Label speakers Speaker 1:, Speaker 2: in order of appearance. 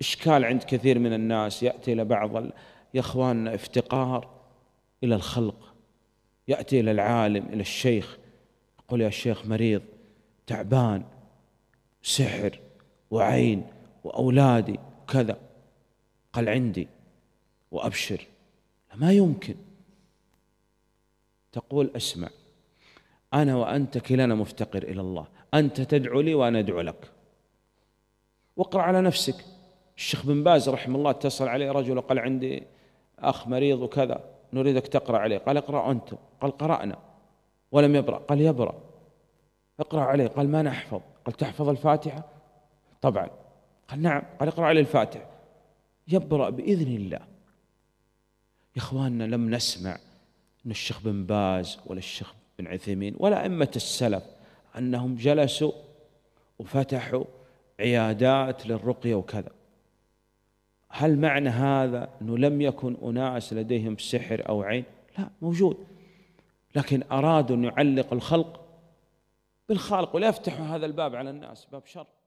Speaker 1: إشكال عند كثير من الناس يأتي إلى بعض يا إخواننا افتقار إلى الخلق يأتي إلى العالم إلى الشيخ يقول يا شيخ مريض تعبان سحر وعين وأولادي وكذا قال عندي وأبشر ما يمكن تقول اسمع أنا وأنت كلانا مفتقر إلى الله أنت تدعو لي وأنا أدعو لك واقرأ على نفسك الشيخ بن باز رحمه الله اتصل عليه رجل وقال عندي أخ مريض وكذا نريدك تقرأ عليه قال اقرأ أنت قال قرأنا ولم يبرأ قال يبرأ اقرأ عليه قال ما نحفظ قال تحفظ الفاتحة طبعا قال نعم قال اقرأ عليه الفاتحة يبرأ بإذن الله يا إخواننا لم نسمع أن الشيخ بن باز ولا الشيخ بن عثيمين ولا أئمة السلف أنهم جلسوا وفتحوا عيادات للرقية وكذا هل معنى هذا أنه لم يكن أناس لديهم سحر أو عين لا موجود لكن أرادوا أن يعلق الخلق بالخالق ولا يفتحوا هذا الباب على الناس باب شر